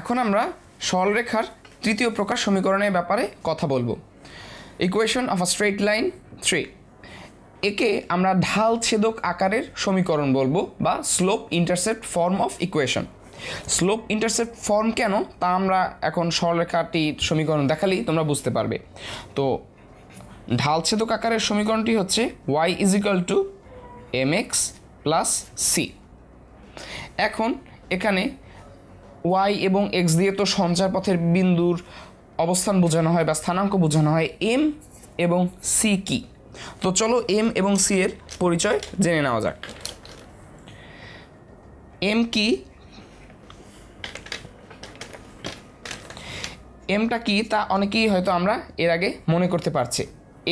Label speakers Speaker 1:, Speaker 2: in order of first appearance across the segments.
Speaker 1: এখন আমরা সরলরেখার তৃতীয় প্রকার সমীকরণের ব্যাপারে কথা বলবো equation of a straight line three একে আমরা ঢাল ছেদক আকারের সমীকরণ বলবো বা slope intercept form of equation slope intercept form কেন তা আমরা এখন সরলরেখাটি সমীকরণ দেখালেই তোমরা বুঝতে পারবে তো ঢাল ছেদক আকারের সমীকরণটি হচ্ছে y is equal to m x plus c এখন এখানে ওয়াই এবং এক্স দিয়ে তো সঞ্চার পথের বিন্দুর অবস্থান বোঝানো হয় বা স্থানাঙ্ক বোঝানো হয় এম এবং সি কি তো চলো এম এবং সি এর পরিচয় জেনে নেওয়া যাক এম কি এমটা কি তা অনেকেই হয়তো আমরা এর আগে মনে করতে পারছি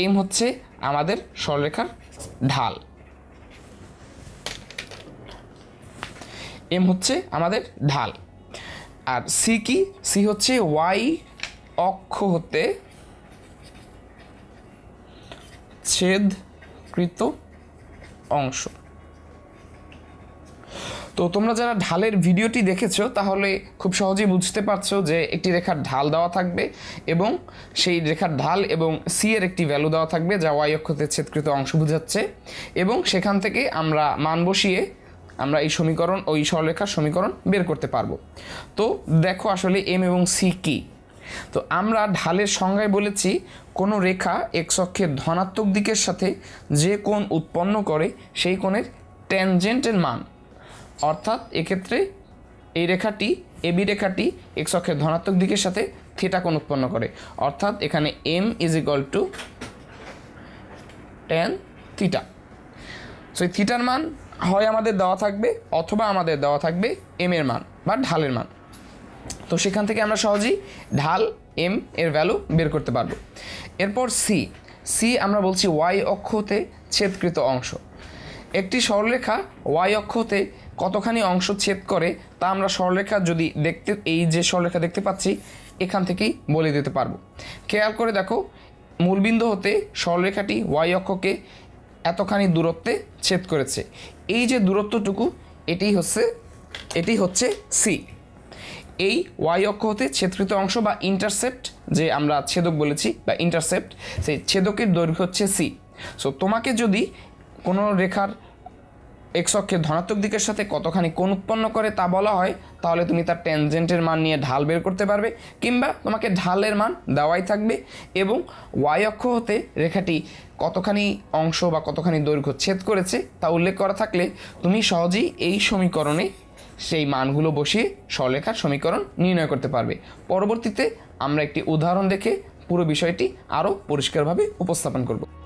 Speaker 1: এম হচ্ছে আমাদের সরলরেখার ঢাল এম হচ্ছে আমাদের ঢাল আর সি কি সি হচ্ছে ওয়াই অক্ষ হতে ছেদকৃত অংশ তো তোমরা যারা ঢালের ভিডিওটি দেখেছো তাহলে খুব সহজেই বুঝতে পারছো যে একটি রেখার ঢাল দেওয়া থাকবে এবং সেই রেখার ঢাল এবং সি এর একটি ভ্যালু দেওয়া থাকবে যা ওয়াই অক্ষতে ছেদকৃত অংশ বোঝাচ্ছে এবং সেখান থেকে আমরা মান বসিয়ে আমরা এই সমীকরণ ওই সরলরেখার সমীকরণ বের করতে পারবো তো দেখো আসলে এম এবং সি কী তো আমরা ঢালের সংজ্ঞায় বলেছি কোনো রেখা এক্স অক্ষের ধনাত্মক দিকের সাথে যে কোণ উৎপন্ন করে সেই কোণের ট্যানজেন্টের মান অর্থাৎ এক্ষেত্রে এই রেখাটি এবি রেখাটি এক্স অক্ষের ধনাত্মক দিকের সাথে থিটা কোণ উৎপন্ন করে অর্থাৎ এখানে m is equal to tan theta so এই থিটার মান হয় আমাদের দেওয়া থাকবে অথবা আমাদের দেওয়া থাকবে এম এর মান বা ঢালের মান তো সেখান থেকে আমরা সহজেই ঢাল এম এর ভ্যালু বের করতে পারবো এরপর সি সি আমরা বলছি ওয়াই অক্ষতে ছেদকৃত অংশ একটি সরলরেখা ওয়াই অক্ষতে কতখানি অংশ ছেদ করে তা আমরা সরলরেখা যদি দেখতে এই যে সরলরেখা দেখতে পাচ্ছি এখান থেকেই বলে দিতে পারবো খেয়াল করে দেখো মূলবিন্দু হতে সরলরেখাটি ওয়াই অক্ষকে এতখানি দূরত্বে ছেদ করেছে এই যে দূরত্বটুকু এটি হচ্ছে এটি হচ্ছে সি এই ওয়াই অক্ষ হতে ছেদকৃত অংশ বা ইন্টারসেপ্ট যে আমরা ছেদক বলেছি বা ইন্টারসেপ্ট সেই ছেদকের দৈর্ঘ্য হচ্ছে সি সো তোমাকে যদি কোনো রেখার এক্স অক্ষের ধনাত্মক দিকের সাথে কতখানি কোণ উৎপন্ন করে তা বলা হয় তাহলে তুমি তার ট্যানজেন্টের মান নিয়ে ঢাল বের করতে পারবে কিংবা তোমাকে ঢালের মান দেওয়াই থাকবে এবং ওয়াই অক্ষ হতে রেখাটি কতখানি অংশ বা কতখানি দৈর্ঘ্য ছেদ করেছে তা উল্লেখ করা থাকলে তুমি সহজেই এই সমীকরণে সেই মানগুলো বসিয়ে সরলেখার সমীকরণ নির্ণয় করতে পারবে পরবর্তীতে আমরা একটি উদাহরণ দেখে পুরো বিষয়টি আরও পরিষ্কারভাবে উপস্থাপন করব